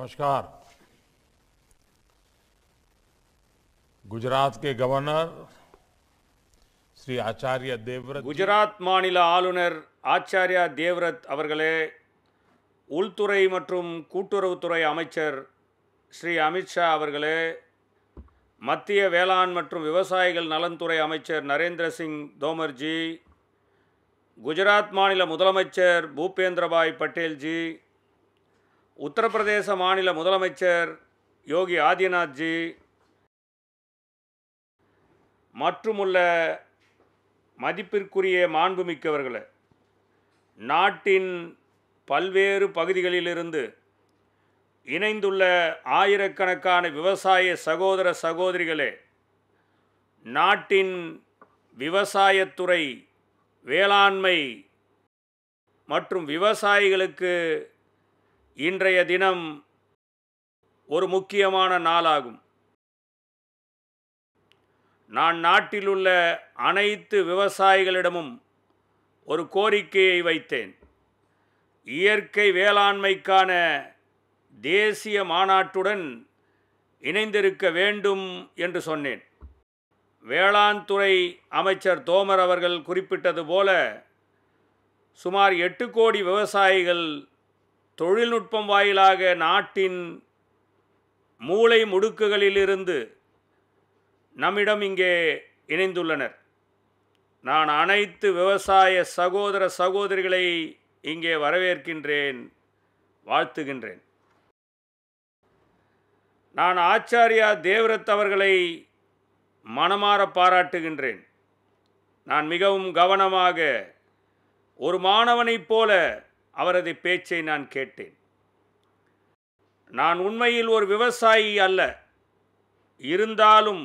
नमस्कार குஜராத் கே கவர்னர் ஸ்ரீ ஆச்சாரிய தேவ்ரத் குஜராத் மாநில ஆளுநர் ஆச்சாரியா தேவ்ரத் அவர்களே உள்துறை மற்றும் கூட்டுறவுத்துறை அமைச்சர் ஸ்ரீ அமித்ஷா அவர்களே மத்திய வேளாண் மற்றும் விவசாயிகள் நலன்துறை அமைச்சர் நரேந்திர சிங் தோமர்ஜி குஜராத் மாநில முதலமைச்சர் பூபேந்திரபாய் பட்டேல்ஜி உத்தரப்பிரதேச மாநில முதலமைச்சர் யோகி ஆதியநாத்ஜி மற்றுமுள்ள மதிப்பிற்குரிய மாண்புமிக்கவர்களை நாட்டின் பல்வேறு பகுதிகளிலிருந்து இணைந்துள்ள ஆயிரக்கணக்கான விவசாய சகோதர சகோதரிகளே நாட்டின் விவசாயத்துறை வேளாண்மை மற்றும் விவசாயிகளுக்கு இன்றைய தினம் ஒரு முக்கியமான நாளாகும் நான் நாட்டில் உள்ள அனைத்து விவசாயிகளிடமும் ஒரு கோரிக்கையை வைத்தேன் இயற்கை வேளாண்மைக்கான தேசிய மாநாட்டுடன் இணைந்திருக்க வேண்டும் என்று சொன்னேன் வேளாண் துறை அமைச்சர் தோமர் அவர்கள் குறிப்பிட்டது போல சுமார் எட்டு கோடி விவசாயிகள் தொழில்நுட்பம் வாயிலாக நாட்டின் மூளை முடுக்குகளிலிருந்து நம்மிடம் இங்கே இணைந்துள்ளனர் நான் அனைத்து விவசாய சகோதர சகோதரிகளை இங்கே வரவேற்கின்றேன் வாழ்த்துகின்றேன் நான் ஆச்சாரியா தேவரத் அவர்களை மனமாற பாராட்டுகின்றேன் நான் மிகவும் கவனமாக ஒரு மாணவனைப் போல அவரது பேச்சை நான் கேட்டேன் நான் உண்மையில் ஒரு விவசாயி அல்ல இருந்தாலும்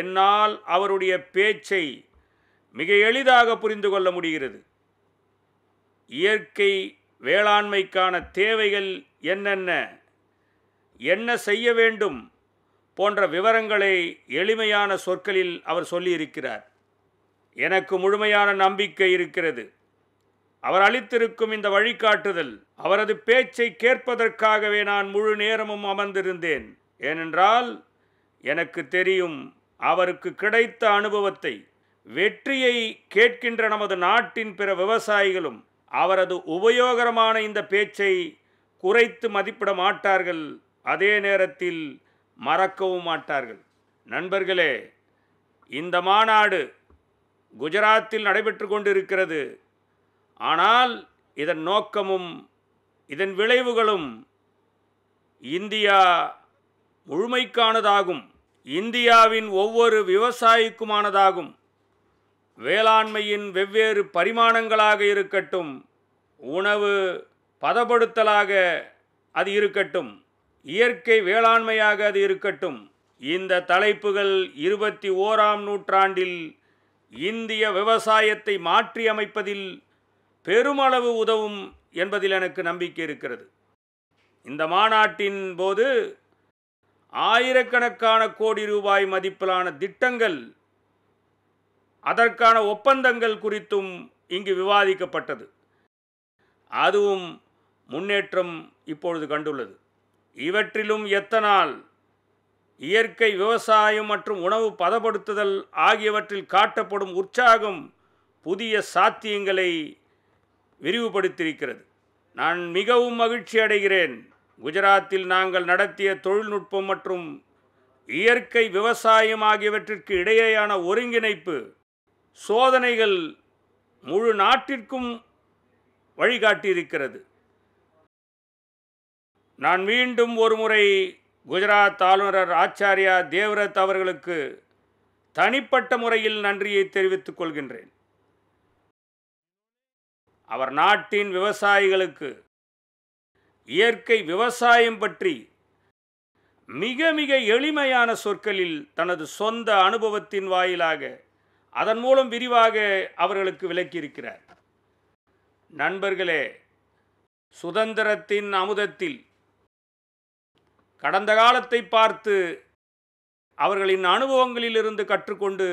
என்னால் அவருடைய பேச்சை மிக எளிதாக புரிந்து கொள்ள முடிகிறது இயற்கை வேளாண்மைக்கான தேவைகள் என்னென்ன என்ன செய்ய வேண்டும் போன்ற விவரங்களை எளிமையான சொற்களில் அவர் சொல்லியிருக்கிறார் எனக்கு முழுமையான நம்பிக்கை இருக்கிறது அவர் அளித்திருக்கும் இந்த வழிகாட்டுதல் அவரது பேச்சை கேட்பதற்காகவே நான் முழு நேரமும் அமர்ந்திருந்தேன் ஏனென்றால் எனக்கு தெரியும் அவருக்கு கிடைத்த அனுபவத்தை வெற்றியை கேட்கின்ற நமது நாட்டின் பிற விவசாயிகளும் அவரது உபயோகரமான இந்த பேச்சை குறைத்து மதிப்பிட மாட்டார்கள் அதே நேரத்தில் மறக்கவும் மாட்டார்கள் நண்பர்களே இந்த மாநாடு குஜராத்தில் நடைபெற்று கொண்டிருக்கிறது ஆனால் இதன் நோக்கமும் இதன் விளைவுகளும் இந்தியா முழுமைக்கானதாகும் இந்தியாவின் ஒவ்வொரு விவசாயிக்குமானதாகும் வேளாண்மையின் வெவ்வேறு பரிமாணங்களாக இருக்கட்டும் உணவு பதப்படுத்தலாக அது இருக்கட்டும் இயற்கை வேளாண்மையாக அது இருக்கட்டும் இந்த தலைப்புகள் இருபத்தி ஓராம் நூற்றாண்டில் இந்திய விவசாயத்தை மாற்றியமைப்பதில் பெருமளவு உதவும் என்பதில் எனக்கு நம்பிக்கை இருக்கிறது இந்த மாநாட்டின் போது ஆயிரக்கணக்கான கோடி ரூபாய் மதிப்பிலான திட்டங்கள் அதற்கான ஒப்பந்தங்கள் குறித்தும் இங்கு விவாதிக்கப்பட்டது அதுவும் முன்னேற்றம் இப்பொழுது கண்டுள்ளது இவற்றிலும் எத்தனால் இயற்கை விவசாயம் மற்றும் உணவு பதப்படுத்துதல் ஆகியவற்றில் காட்டப்படும் உற்சாகம் புதிய சாத்தியங்களை விரிவுபடுத்தியிருக்கிறது நான் மிகவும் மகிழ்ச்சி அடைகிறேன் குஜராத்தில் நாங்கள் நடத்திய தொழில்நுட்பம் மற்றும் இயற்கை விவசாயம் ஆகியவற்றிற்கு இடையேயான ஒருங்கிணைப்பு சோதனைகள் முழு நாட்டிற்கும் வழிகாட்டியிருக்கிறது நான் மீண்டும் ஒருமுறை குஜராத் ஆளுநர் ஆச்சாரியா தேவ்ரத் அவர்களுக்கு தனிப்பட்ட முறையில் நன்றியை தெரிவித்துக் கொள்கின்றேன் அவர் நாட்டின் விவசாயிகளுக்கு இயற்கை விவசாயம் பற்றி மிக மிக எளிமையான சொற்களில் தனது சொந்த அனுபவத்தின் வாயிலாக அதன் மூலம் விரிவாக அவர்களுக்கு விளக்கியிருக்கிறார் நண்பர்களே சுதந்திரத்தின் அமுதத்தில் கடந்த காலத்தை பார்த்து அவர்களின் அனுபவங்களிலிருந்து கற்றுக்கொண்டு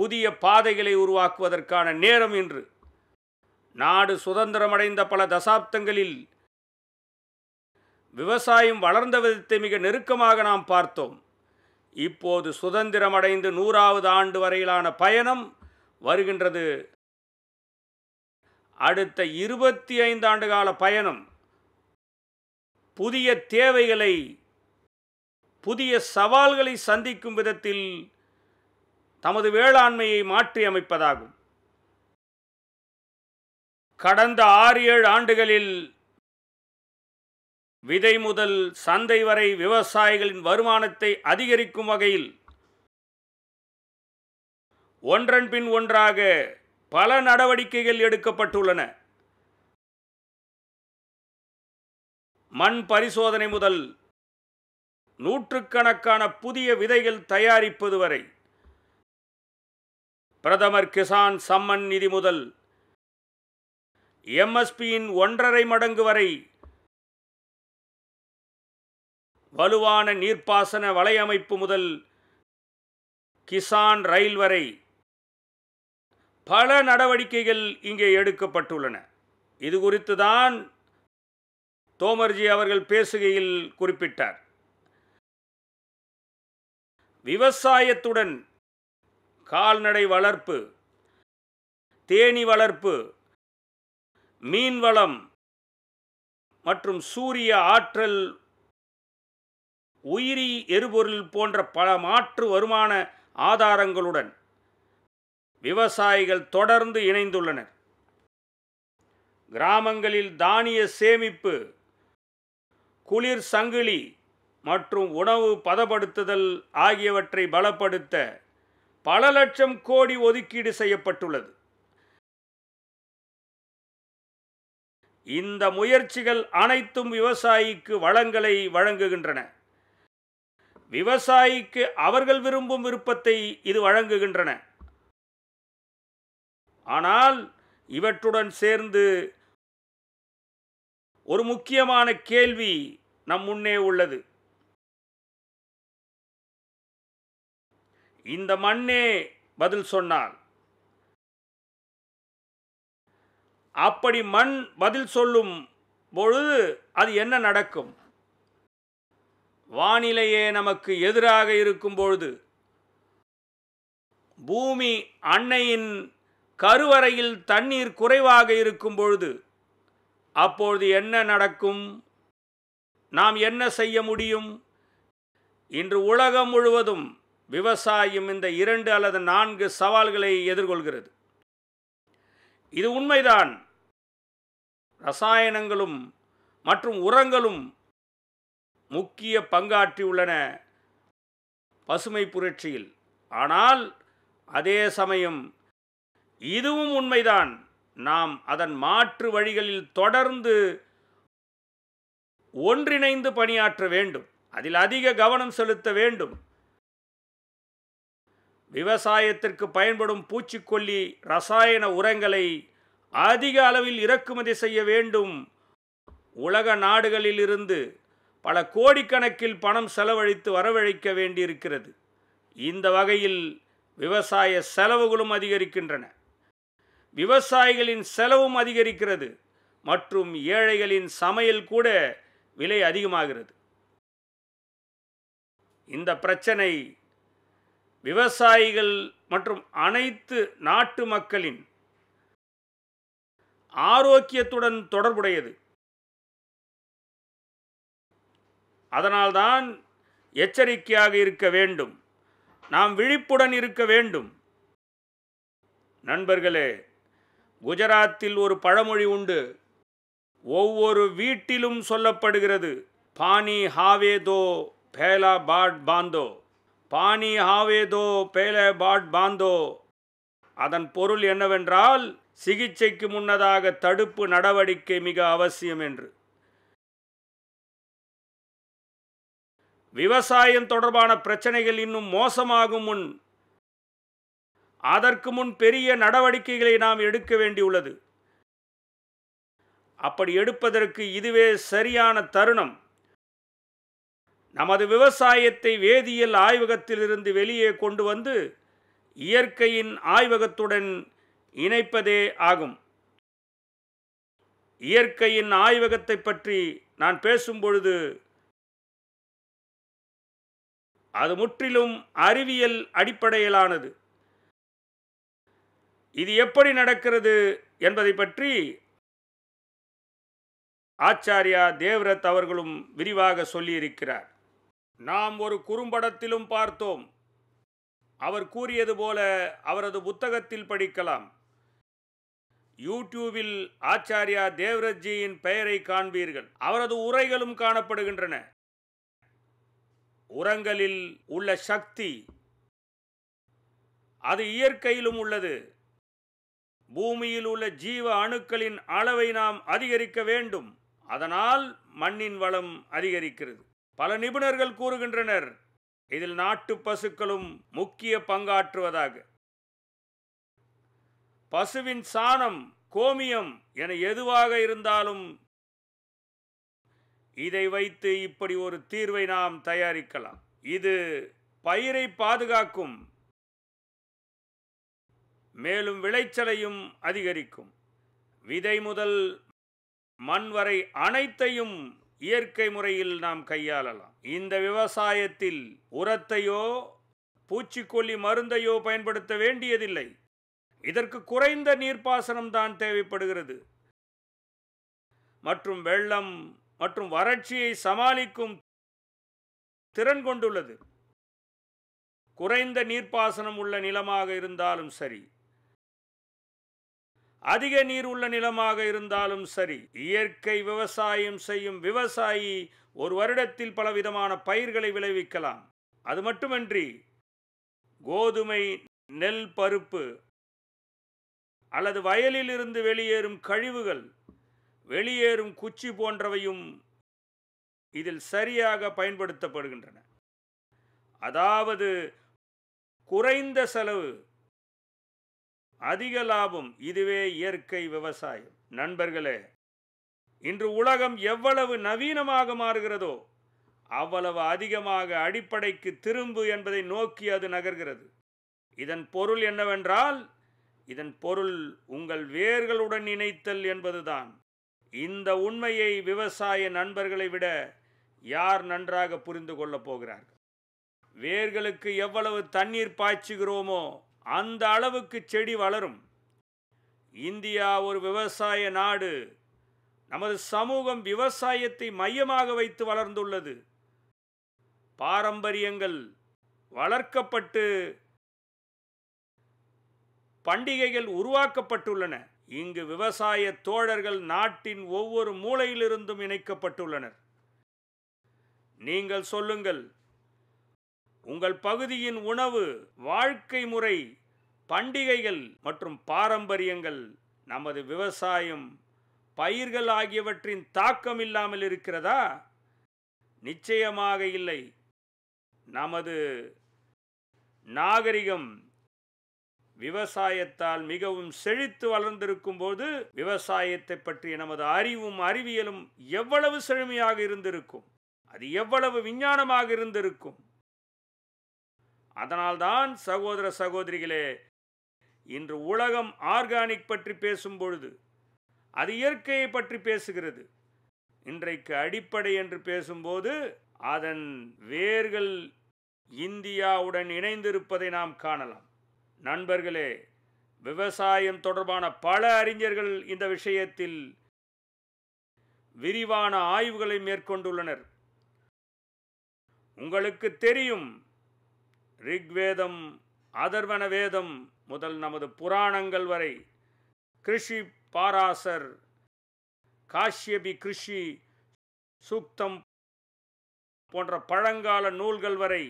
புதிய பாதைகளை உருவாக்குவதற்கான நேரம் இன்று நாடு சுதந்திரமடைந்த பல தசாப்தங்களில் விவசாயம் வளர்ந்த விதத்தை மிக நெருக்கமாக நாம் பார்த்தோம் இப்போது சுதந்திரமடைந்து நூறாவது ஆண்டு வரையிலான பயணம் வருகின்றது அடுத்த இருபத்தி ஐந்து ஆண்டு கால பயணம் புதிய தேவைகளை புதிய சவால்களை சந்திக்கும் விதத்தில் தமது வேளாண்மையை மாற்றி அமைப்பதாகும் கடந்த ஆறு ஏழு ஆண்டுகளில் விதை முதல் சந்தை வரை விவசாயிகளின் வருமானத்தை அதிகரிக்கும் வகையில் ஒன்றன் பின் ஒன்றாக பல நடவடிக்கைகள் எடுக்கப்பட்டுள்ளன மண் பரிசோதனை முதல் நூற்றுக்கணக்கான புதிய விதைகள் தயாரிப்பது வரை பிரதமர் கிசான் சம்மன் நிதி முதல் எம்எஸ்பியின் ஒன்றரை மடங்கு வரை வலுவான நீர்ப்பாசன வலையமைப்பு முதல் கிசான் ரயில் வரை பல நடவடிக்கைகள் இங்கே எடுக்கப்பட்டுள்ளன இது குறித்து தான் தோமர்ஜி அவர்கள் பேசுகையில் குறிப்பிட்டார் விவசாயத்துடன் கால்நடை வளர்ப்பு தேனி வளர்ப்பு மீன்வளம் மற்றும் சூரிய ஆற்றல் உயிரி எரிபொருள் போன்ற பல மாற்று வருமான ஆதாரங்களுடன் விவசாயிகள் தொடர்ந்து இணைந்துள்ளனர் கிராமங்களில் தானிய சேமிப்பு குளிர் சங்கிலி மற்றும் உணவு பதப்படுத்துதல் ஆகியவற்றை பலப்படுத்த பல லட்சம் கோடி ஒதுக்கீடு செய்யப்பட்டுள்ளது இந்த முயற்சிகள் அனைத்தும் விவசாயிக்கு வளங்களை வழங்குகின்றன விவசாயிக்கு அவர்கள் விரும்பும் விருப்பத்தை இது வழங்குகின்றன ஆனால் இவற்றுடன் சேர்ந்து ஒரு முக்கியமான கேள்வி நம் முன்னே உள்ளது இந்த மண்ணே பதில் சொன்னால் அப்படி மண் பதில் சொல்லும் பொழுது அது என்ன நடக்கும் வானிலையே நமக்கு எதிராக இருக்கும் பொழுது பூமி அன்னையின் கருவறையில் தண்ணீர் குறைவாக இருக்கும் பொழுது அப்பொழுது என்ன நடக்கும் நாம் என்ன செய்ய முடியும் இன்று உலகம் முழுவதும் விவசாயம் இந்த இரண்டு அல்லது நான்கு சவால்களை எதிர்கொள்கிறது இது உண்மைதான் ரசாயனங்களும் மற்றும் உரங்களும் முக்கிய பங்காற்றியுள்ளன பசுமை புரட்சியில் ஆனால் அதே சமயம் இதுவும் உண்மைதான் நாம் அதன் மாற்று வழிகளில் தொடர்ந்து ஒன்றிணைந்து பணியாற்ற வேண்டும் அதில் அதிக கவனம் செலுத்த வேண்டும் விவசாயத்திற்கு பயன்படும் பூச்சிக்கொல்லி ரசாயன உரங்களை அதிக அளவில் இறக்குமதி செய்ய வேண்டும் உலக நாடுகளில் இருந்து பல கோடிக்கணக்கில் பணம் செலவழித்து வரவழைக்க வேண்டியிருக்கிறது இந்த வகையில் விவசாய செலவுகளும் அதிகரிக்கின்றன விவசாயிகளின் செலவும் அதிகரிக்கிறது மற்றும் ஏழைகளின் சமையல் கூட விலை அதிகமாகிறது இந்த பிரச்சனை விவசாயிகள் மற்றும் அனைத்து நாட்டு மக்களின் ஆரோக்கியத்துடன் தொடர்புடையது அதனால்தான் எச்சரிக்கையாக இருக்க வேண்டும் நாம் விழிப்புடன் இருக்க வேண்டும் நண்பர்களே குஜராத்தில் ஒரு பழமொழி உண்டு ஒவ்வொரு வீட்டிலும் சொல்லப்படுகிறது பானி ஹாவேதோ பேலா பாட் பாந்தோ பாணி ஹாவேதோ பேல பாட் பாந்தோ அதன் பொருள் என்னவென்றால் சிகிச்சைக்கு முன்னதாக தடுப்பு நடவடிக்கை மிக அவசியம் என்று விவசாயம் தொடர்பான பிரச்சனைகள் இன்னும் மோசமாகும் முன் அதற்கு முன் பெரிய நடவடிக்கைகளை நாம் எடுக்க வேண்டியுள்ளது அப்படி எடுப்பதற்கு இதுவே சரியான தருணம் நமது விவசாயத்தை வேதியியல் ஆய்வகத்திலிருந்து வெளியே கொண்டு வந்து இயற்கையின் ஆய்வகத்துடன் இணைப்பதே ஆகும் இயற்கையின் ஆய்வகத்தை பற்றி நான் பேசும்பொழுது அது முற்றிலும் அறிவியல் அடிப்படையிலானது இது எப்படி நடக்கிறது என்பதை பற்றி ஆச்சாரியா தேவ்ரத் அவர்களும் விரிவாக சொல்லியிருக்கிறார் நாம் ஒரு குறும்படத்திலும் பார்த்தோம் அவர் கூறியது போல அவரது புத்தகத்தில் படிக்கலாம் யூடியூபில் ஆச்சாரியா தேவ்ரஜியின் பெயரை காண்பீர்கள் அவரது உரைகளும் காணப்படுகின்றன உரங்களில் உள்ள சக்தி அது இயற்கையிலும் உள்ளது பூமியில் உள்ள ஜீவ அணுக்களின் அளவை நாம் அதிகரிக்க வேண்டும் அதனால் மண்ணின் வளம் அதிகரிக்கிறது பல நிபுணர்கள் கூறுகின்றனர் இதில் நாட்டு பசுக்களும் முக்கிய பங்காற்றுவதாக பசுவின் சாணம் கோமியம் என எதுவாக இருந்தாலும் இதை வைத்து இப்படி ஒரு தீர்வை நாம் தயாரிக்கலாம் இது பயிரை பாதுகாக்கும் மேலும் விளைச்சலையும் அதிகரிக்கும் விதை முதல் மண் வரை அனைத்தையும் இயற்கை முறையில் நாம் கையாளலாம் இந்த விவசாயத்தில் உரத்தையோ பூச்சிக்கொல்லி மருந்தையோ பயன்படுத்த வேண்டியதில்லை இதற்கு குறைந்த நீர்ப்பாசனம் தான் தேவைப்படுகிறது மற்றும் வெள்ளம் மற்றும் வறட்சியை சமாளிக்கும் திறன் கொண்டுள்ளது குறைந்த நீர்ப்பாசனம் உள்ள நிலமாக இருந்தாலும் சரி அதிக நீர் உள்ள நிலமாக இருந்தாலும் சரி இயற்கை விவசாயம் செய்யும் விவசாயி ஒரு வருடத்தில் பலவிதமான பயிர்களை விளைவிக்கலாம் அது மட்டுமன்றி கோதுமை நெல் பருப்பு அல்லது வயலில் இருந்து வெளியேறும் கழிவுகள் வெளியேறும் குச்சி போன்றவையும் இதில் சரியாக பயன்படுத்தப்படுகின்றன அதாவது குறைந்த செலவு அதிக லாபம் இதுவே இயற்கை விவசாயம் நண்பர்களே இன்று உலகம் எவ்வளவு நவீனமாக மாறுகிறதோ அவ்வளவு அதிகமாக அடிப்படைக்கு திரும்பு என்பதை நோக்கி அது நகர்கிறது இதன் பொருள் என்னவென்றால் இதன் பொருள் உங்கள் வேர்களுடன் இணைத்தல் என்பதுதான் இந்த உண்மையை விவசாய நண்பர்களை விட யார் நன்றாக புரிந்து கொள்ளப் போகிறார்கள் வேர்களுக்கு எவ்வளவு தண்ணீர் பாய்ச்சுகிறோமோ அந்த அளவுக்கு செடி வளரும் இந்தியா ஒரு விவசாய நாடு நமது சமூகம் விவசாயத்தை மையமாக வைத்து வளர்ந்துள்ளது பாரம்பரியங்கள் வளர்க்கப்பட்டு பண்டிகைகள் உருவாக்கப்பட்டுள்ளன இங்கு விவசாய தோழர்கள் நாட்டின் ஒவ்வொரு மூலையிலிருந்தும் இணைக்கப்பட்டுள்ளனர் நீங்கள் சொல்லுங்கள் உங்கள் பகுதியின் உணவு வாழ்க்கை முறை பண்டிகைகள் மற்றும் பாரம்பரியங்கள் நமது விவசாயம் பயிர்கள் ஆகியவற்றின் தாக்கம் இல்லாமல் இருக்கிறதா நிச்சயமாக இல்லை நமது நாகரிகம் விவசாயத்தால் மிகவும் செழித்து வளர்ந்திருக்கும் போது விவசாயத்தை பற்றிய நமது அறிவும் அறிவியலும் எவ்வளவு செழுமையாக இருந்திருக்கும் அது எவ்வளவு விஞ்ஞானமாக இருந்திருக்கும் அதனால்தான் சகோதர சகோதரிகளே இன்று உலகம் ஆர்கானிக் பற்றி பேசும் பொழுது அது இயற்கையை பற்றி பேசுகிறது இன்றைக்கு அடிப்படை என்று பேசும்போது அதன் வேர்கள் இந்தியாவுடன் இணைந்திருப்பதை நாம் காணலாம் நண்பர்களே விவசாயம் தொடர்பான பல அறிஞர்கள் இந்த விஷயத்தில் விரிவான ஆய்வுகளை மேற்கொண்டுள்ளனர் உங்களுக்கு தெரியும் ரிக்வேதம் அதர்வன வேதம் முதல் நமது புராணங்கள் வரை கிருஷி பாராசர் காஷ்யபி கிருஷி சூக்தம் போன்ற பழங்கால நூல்கள் வரை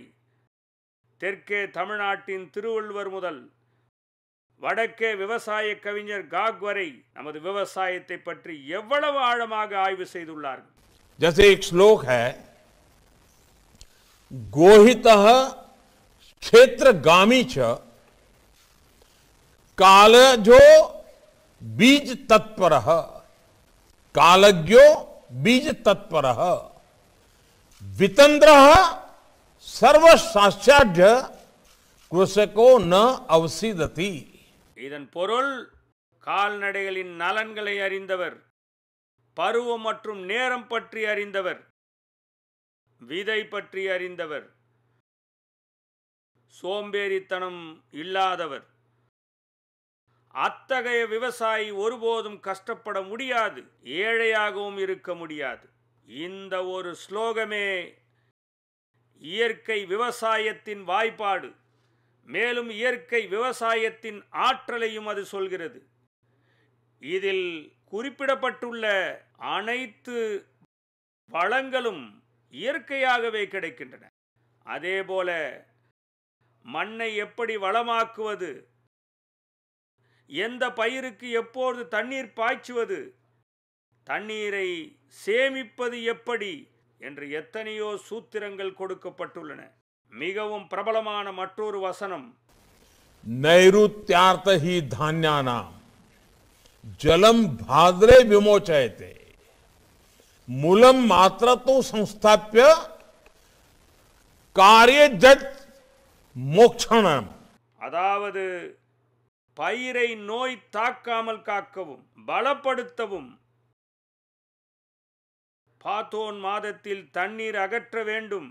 தெற்கே தமிழ்நாட்டின் திருவள்ளுவர் முதல் வடக்கே விவசாய கவிஞர் காக் வரை நமது விவசாயத்தை பற்றி எவ்வளவு ஆழமாக ஆய்வு செய்துள்ளார்கள் जैसे ஸ்லோக கோஹித क्षेत्रगामी च कालजो बीज तत्पर कालज्ञो बीज तत्पर वितंद्र சர்வசாஸ்திராஜ குசகோ ந அவசிதத்தி இதன் பொருள் கால்நடைகளின் நலன்களை அறிந்தவர் பருவம் மற்றும் நேரம் பற்றி அறிந்தவர் விதை பற்றி அறிந்தவர் சோம்பேறித்தனம் இல்லாதவர் அத்தகைய விவசாயி ஒருபோதும் கஷ்டப்பட முடியாது ஏழையாகவும் இருக்க முடியாது இந்த ஒரு ஸ்லோகமே இயற்கை விவசாயத்தின் வாய்ப்பாடு மேலும் இயற்கை விவசாயத்தின் ஆற்றலையும் அது சொல்கிறது இதில் குறிப்பிடப்பட்டுள்ள அனைத்து வளங்களும் இயற்கையாகவே கிடைக்கின்றன அதேபோல மண்ணை எப்படி வளமாக்குவது எந்த பயிருக்கு எப்போது தண்ணீர் பாய்ச்சுவது தண்ணீரை சேமிப்பது எப்படி என்று எத்தனையோ சூத்திரங்கள் கொடுக்கப்பட்டுள்ளன மிகவும் பிரபலமான மற்றொரு வசனம் நைருத்தியார்த்த ஹி ஜலம் பாதரே விமோச்சயத்தை மூலம் மாத்திர சம்ஸ்தாபிய காரிய ஜட் அதாவது பயிரை நோய் தாக்காமல் காக்கவும் பலப்படுத்தவும் பாத்தோன் மாதத்தில் தண்ணீர் அகற்ற வேண்டும்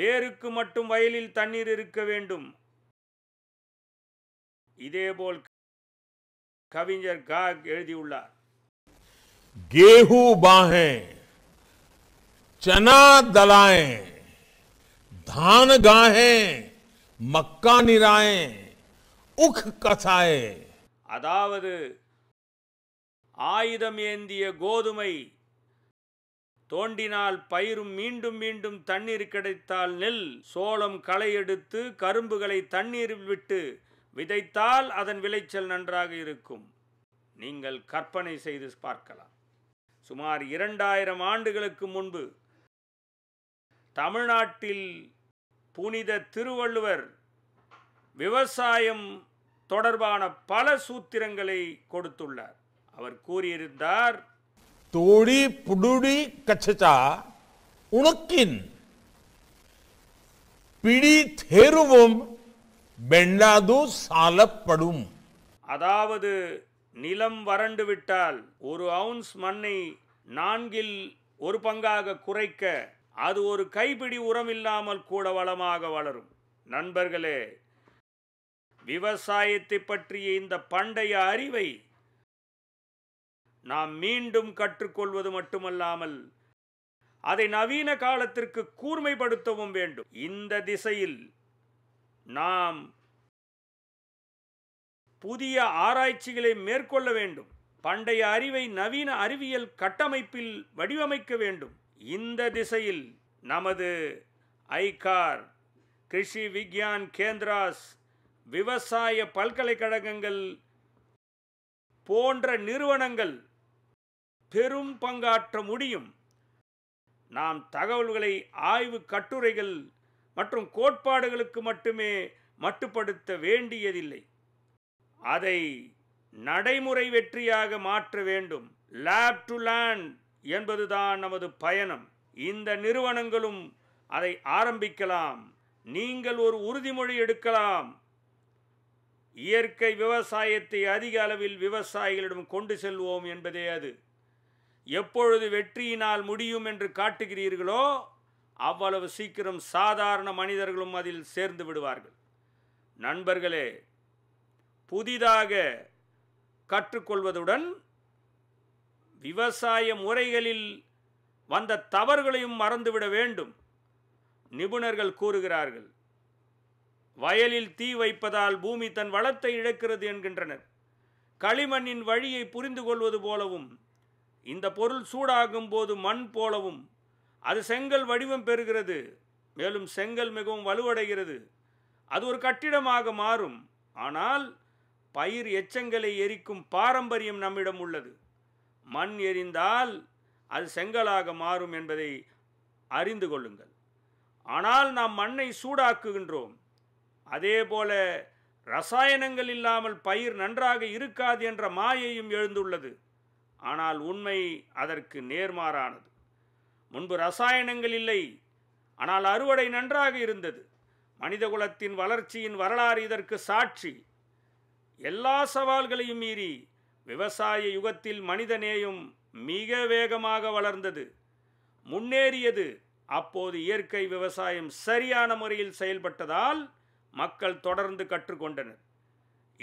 வேருக்கு மட்டும் வயலில் தண்ணீர் இருக்க வேண்டும் இதேபோல் கவிஞர் காக் எழுதியுள்ளார் கேஹூ பாஹே சனா தலாயே धान गाहे मक्का निराए உக் கசாயே அதாவது ஆயுதம் ஏந்திய கோதுமை தோண்டினால் பயிரும் மீண்டும் மீண்டும் தண்ணீர் கிடைத்தால் நெல் சோளம் களை எடுத்து கரும்புகளை தண்ணீரில் விட்டு விதைத்தால் அதன் விளைச்சல் நன்றாக இருக்கும் நீங்கள் கற்பனை செய்து பார்க்கலாம் சுமார் இரண்டாயிரம் ஆண்டுகளுக்கு முன்பு தமிழ்நாட்டில் புனித திருவள்ளுவர் விவசாயம் தொடர்பான பல சூத்திரங்களை கொடுத்துள்ளார் அவர் கூறியிருந்தார் தோடி புடுடி கச்சா உனக்கின் பிடி சாலப்படும் அதாவது நிலம் வறண்டு விட்டால் ஒரு அவுன்ஸ் மண்ணை நான்கில் ஒரு பங்காக குறைக்க அது ஒரு கைப்பிடி உரம் இல்லாமல் கூட வளமாக வளரும் நண்பர்களே விவசாயத்தை பற்றிய இந்த பண்டைய அறிவை நாம் மீண்டும் கற்றுக்கொள்வது மட்டுமல்லாமல் அதை நவீன காலத்திற்கு கூர்மைப்படுத்தவும் வேண்டும் இந்த திசையில் நாம் புதிய ஆராய்ச்சிகளை மேற்கொள்ள வேண்டும் பண்டைய அறிவை நவீன அறிவியல் கட்டமைப்பில் வடிவமைக்க வேண்டும் இந்த திசையில் நமது ஐகார் கிருஷி விக்யான் கேந்திராஸ் விவசாய பல்கலைக்கழகங்கள் போன்ற நிறுவனங்கள் பெரும் பங்காற்ற முடியும் நாம் தகவல்களை ஆய்வு கட்டுரைகள் மற்றும் கோட்பாடுகளுக்கு மட்டுமே மட்டுப்படுத்த வேண்டியதில்லை அதை நடைமுறை வெற்றியாக மாற்ற வேண்டும் லேப் டு லேண்ட் என்பதுதான் நமது பயணம் இந்த நிறுவனங்களும் அதை ஆரம்பிக்கலாம் நீங்கள் ஒரு உறுதிமொழி எடுக்கலாம் இயற்கை விவசாயத்தை அதிக அளவில் விவசாயிகளிடம் கொண்டு செல்வோம் என்பதே அது எப்பொழுது வெற்றியினால் முடியும் என்று காட்டுகிறீர்களோ அவ்வளவு சீக்கிரம் சாதாரண மனிதர்களும் அதில் சேர்ந்து விடுவார்கள் நண்பர்களே புதிதாக கற்றுக்கொள்வதுடன் விவசாய முறைகளில் வந்த தவறுகளையும் மறந்துவிட வேண்டும் நிபுணர்கள் கூறுகிறார்கள் வயலில் தீ வைப்பதால் பூமி தன் வளத்தை இழக்கிறது என்கின்றனர் களிமண்ணின் வழியை புரிந்து கொள்வது போலவும் இந்த பொருள் சூடாகும் போது மண் போலவும் அது செங்கல் வடிவம் பெறுகிறது மேலும் செங்கல் மிகவும் வலுவடைகிறது அது ஒரு கட்டிடமாக மாறும் ஆனால் பயிர் எச்சங்களை எரிக்கும் பாரம்பரியம் நம்மிடம் உள்ளது மண் எரிந்தால் அது செங்கலாக மாறும் என்பதை அறிந்து கொள்ளுங்கள் ஆனால் நாம் மண்ணை சூடாக்குகின்றோம் அதேபோல ரசாயனங்கள் இல்லாமல் பயிர் நன்றாக இருக்காது என்ற மாயையும் எழுந்துள்ளது ஆனால் உண்மை அதற்கு நேர்மாறானது முன்பு ரசாயனங்கள் இல்லை ஆனால் அறுவடை நன்றாக இருந்தது மனிதகுலத்தின் வளர்ச்சியின் வரலாறு இதற்கு சாட்சி எல்லா சவால்களையும் மீறி விவசாய யுகத்தில் மனிதநேயம் மிக வேகமாக வளர்ந்தது முன்னேறியது அப்போது இயற்கை விவசாயம் சரியான முறையில் செயல்பட்டதால் மக்கள் தொடர்ந்து கற்றுக்கொண்டனர்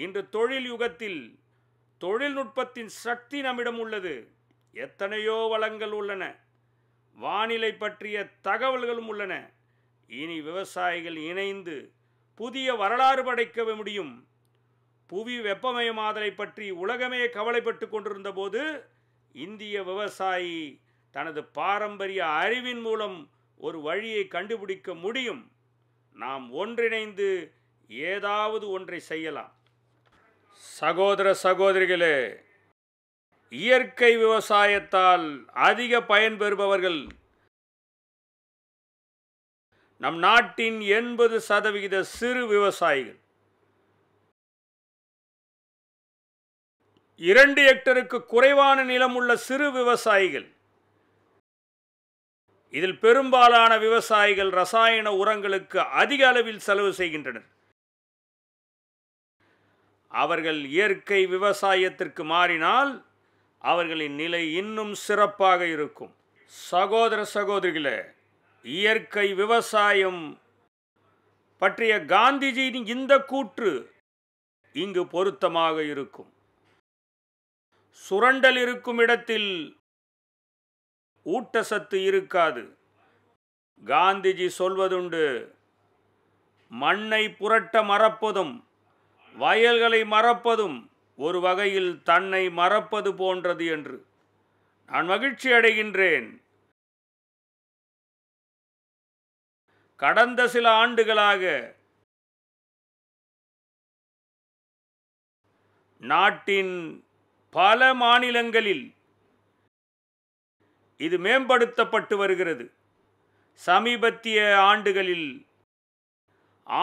இன்று தொழில் யுகத்தில் தொழில்நுட்பத்தின் சக்தி நம்மிடம் உள்ளது எத்தனையோ வளங்கள் உள்ளன வானிலை பற்றிய தகவல்களும் உள்ளன இனி விவசாயிகள் இணைந்து புதிய வரலாறு படைக்க முடியும் புவி வெப்பமயமாதலை பற்றி உலகமே கவலைப்பட்டு கொண்டிருந்த போது இந்திய விவசாயி தனது பாரம்பரிய அறிவின் மூலம் ஒரு வழியை கண்டுபிடிக்க முடியும் நாம் ஒன்றிணைந்து ஏதாவது ஒன்றை செய்யலாம் சகோதர சகோதரிகளே இயற்கை விவசாயத்தால் அதிக பயன் பெறுபவர்கள் நம் நாட்டின் எண்பது சதவிகித சிறு விவசாயிகள் இரண்டு ஹெக்டருக்கு குறைவான நிலம் உள்ள சிறு விவசாயிகள் இதில் பெரும்பாலான விவசாயிகள் ரசாயன உரங்களுக்கு அதிக அளவில் செலவு செய்கின்றனர் அவர்கள் இயற்கை விவசாயத்திற்கு மாறினால் அவர்களின் நிலை இன்னும் சிறப்பாக இருக்கும் சகோதர சகோதரிகளே இயற்கை விவசாயம் பற்றிய காந்திஜியின் இந்த கூற்று இங்கு பொருத்தமாக இருக்கும் சுரண்டல் இருக்கும் இடத்தில் ஊட்டசத்து இருக்காது காந்திஜி சொல்வதுண்டு மண்ணை புரட்ட மறப்பதும் வயல்களை மறப்பதும் ஒரு வகையில் தன்னை மறப்பது போன்றது என்று நான் மகிழ்ச்சி அடைகின்றேன் கடந்த சில ஆண்டுகளாக நாட்டின் பல மாநிலங்களில் இது மேம்படுத்தப்பட்டு வருகிறது சமீபத்திய ஆண்டுகளில்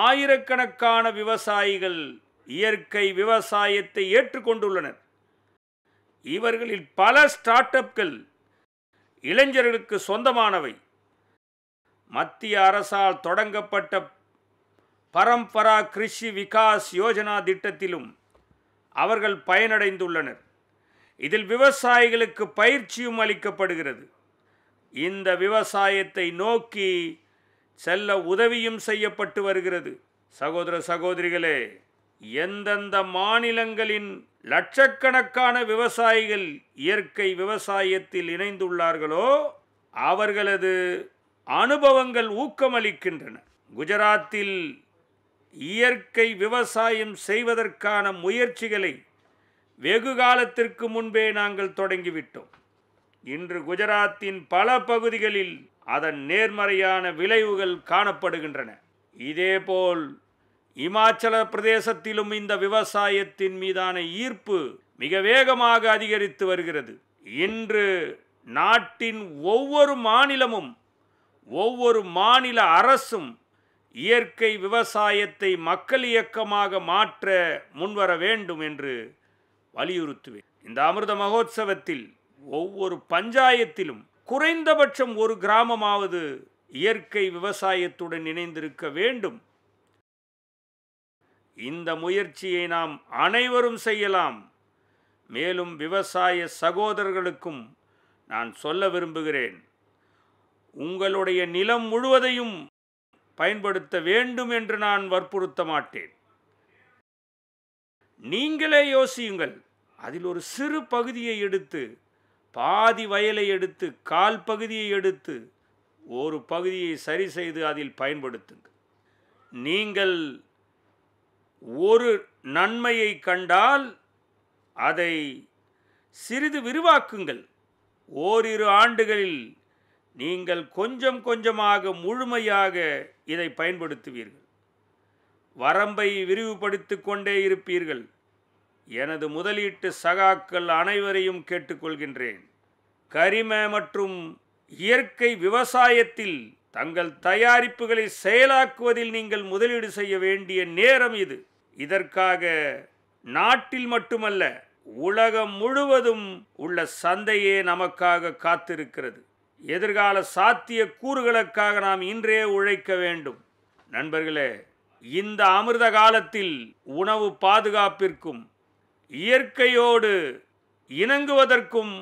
ஆயிரக்கணக்கான விவசாயிகள் இயற்கை விவசாயத்தை ஏற்றுக்கொண்டுள்ளனர் இவர்களில் பல ஸ்டார்ட் அப்கள் இளைஞர்களுக்கு சொந்தமானவை மத்திய அரசால் தொடங்கப்பட்ட பரம்பரா கிருஷி விகாஸ் யோஜனா திட்டத்திலும் அவர்கள் பயனடைந்துள்ளனர் இதில் விவசாயிகளுக்கு பயிற்சியும் அளிக்கப்படுகிறது இந்த விவசாயத்தை நோக்கி செல்ல உதவியும் செய்யப்பட்டு வருகிறது சகோதர சகோதரிகளே எந்தெந்த மாநிலங்களின் லட்சக்கணக்கான விவசாயிகள் இயற்கை விவசாயத்தில் இணைந்துள்ளார்களோ அவர்களது அனுபவங்கள் ஊக்கமளிக்கின்றன குஜராத்தில் இயற்கை விவசாயம் செய்வதற்கான முயற்சிகளை வெகு காலத்திற்கு முன்பே நாங்கள் தொடங்கிவிட்டோம் இன்று குஜராத்தின் பல பகுதிகளில் அதன் நேர்மறையான விளைவுகள் காணப்படுகின்றன இதேபோல் இமாச்சல பிரதேசத்திலும் இந்த விவசாயத்தின் மீதான ஈர்ப்பு மிக வேகமாக அதிகரித்து வருகிறது இன்று நாட்டின் ஒவ்வொரு மாநிலமும் ஒவ்வொரு மாநில அரசும் இயற்கை விவசாயத்தை மக்கள் இயக்கமாக மாற்ற முன்வர வேண்டும் என்று வலியுறுத்துவேன் இந்த அமிர்த மகோத்சவத்தில் ஒவ்வொரு பஞ்சாயத்திலும் குறைந்தபட்சம் ஒரு கிராமமாவது இயற்கை விவசாயத்துடன் இணைந்திருக்க வேண்டும் இந்த முயற்சியை நாம் அனைவரும் செய்யலாம் மேலும் விவசாய சகோதரர்களுக்கும் நான் சொல்ல விரும்புகிறேன் உங்களுடைய நிலம் முழுவதையும் பயன்படுத்த வேண்டும் என்று நான் வற்புறுத்த மாட்டேன் நீங்களே யோசியுங்கள் அதில் ஒரு சிறு பகுதியை எடுத்து பாதி வயலை எடுத்து கால் பகுதியை எடுத்து ஒரு பகுதியை சரி செய்து அதில் பயன்படுத்துங்கள் நீங்கள் ஒரு நன்மையை கண்டால் அதை சிறிது விரிவாக்குங்கள் ஓரிரு ஆண்டுகளில் நீங்கள் கொஞ்சம் கொஞ்சமாக முழுமையாக இதை பயன்படுத்துவீர்கள் வரம்பை விரிவுபடுத்தி கொண்டே இருப்பீர்கள் எனது முதலீட்டு சகாக்கள் அனைவரையும் கேட்டுக்கொள்கின்றேன் கரிம மற்றும் இயற்கை விவசாயத்தில் தங்கள் தயாரிப்புகளை செயலாக்குவதில் நீங்கள் முதலீடு செய்ய வேண்டிய நேரம் இது இதற்காக நாட்டில் மட்டுமல்ல உலகம் முழுவதும் உள்ள சந்தையே நமக்காக காத்திருக்கிறது எதிர்கால சாத்திய கூறுகளுக்காக நாம் இன்றே உழைக்க வேண்டும் நண்பர்களே இந்த அமிர்த காலத்தில் உணவு பாதுகாப்பிற்கும் இயற்கையோடு இணங்குவதற்கும்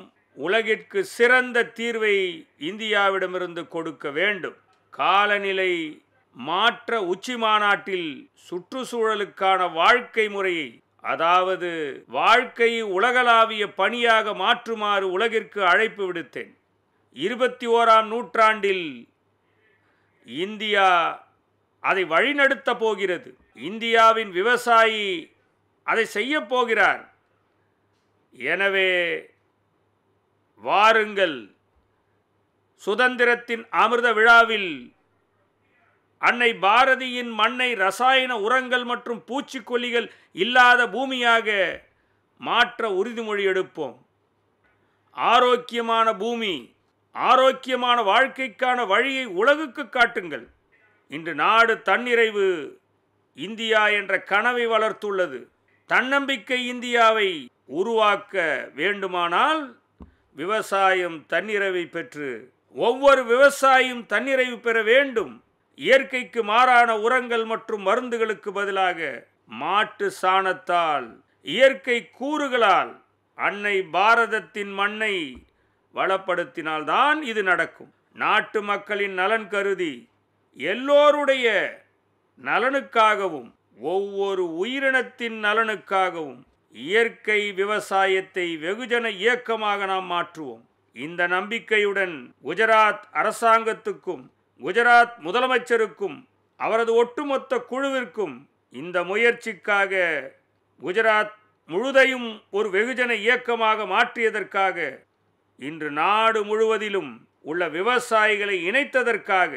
உலகிற்கு சிறந்த தீர்வை இந்தியாவிடமிருந்து கொடுக்க வேண்டும் காலநிலை மாற்ற உச்சி மாநாட்டில் சுற்றுச்சூழலுக்கான வாழ்க்கை முறையை அதாவது வாழ்க்கை உலகளாவிய பணியாக மாற்றுமாறு உலகிற்கு அழைப்பு விடுத்தேன் இருபத்தி ஓராம் நூற்றாண்டில் இந்தியா அதை வழிநடத்த போகிறது இந்தியாவின் விவசாயி அதை செய்ய போகிறார் எனவே வாருங்கள் சுதந்திரத்தின் அமிர்த விழாவில் அன்னை பாரதியின் மண்ணை ரசாயன உரங்கள் மற்றும் பூச்சிக்கொல்லிகள் இல்லாத பூமியாக மாற்ற உறுதிமொழி எடுப்போம் ஆரோக்கியமான பூமி ஆரோக்கியமான வாழ்க்கைக்கான வழியை உலகுக்கு காட்டுங்கள் இன்று நாடு தன்னிறைவு இந்தியா என்ற கனவை வளர்த்துள்ளது தன்னம்பிக்கை இந்தியாவை உருவாக்க வேண்டுமானால் விவசாயம் தன்னிறைவை பெற்று ஒவ்வொரு விவசாயியும் தன்னிறைவு பெற வேண்டும் இயற்கைக்கு மாறான உரங்கள் மற்றும் மருந்துகளுக்கு பதிலாக மாட்டு சாணத்தால் இயற்கை கூறுகளால் அன்னை பாரதத்தின் மண்ணை வளப்படுத்தினால்தான் இது நடக்கும் நாட்டு மக்களின் நலன் கருதி எல்லோருடைய நலனுக்காகவும் ஒவ்வொரு உயிரினத்தின் நலனுக்காகவும் இயற்கை விவசாயத்தை வெகுஜன இயக்கமாக நாம் மாற்றுவோம் இந்த நம்பிக்கையுடன் குஜராத் அரசாங்கத்துக்கும் குஜராத் முதலமைச்சருக்கும் அவரது ஒட்டுமொத்த குழுவிற்கும் இந்த முயற்சிக்காக குஜராத் முழுதையும் ஒரு வெகுஜன இயக்கமாக மாற்றியதற்காக இன்று நாடு முழுவதிலும் உள்ள விவசாயிகளை இணைத்ததற்காக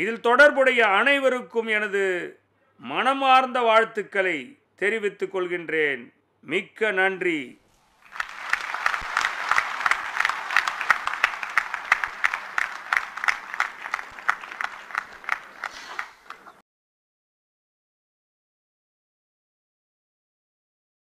இதில் தொடர்புடைய அனைவருக்கும் எனது மனமார்ந்த வாழ்த்துக்களை தெரிவித்துக் கொள்கின்றேன் மிக்க நன்றி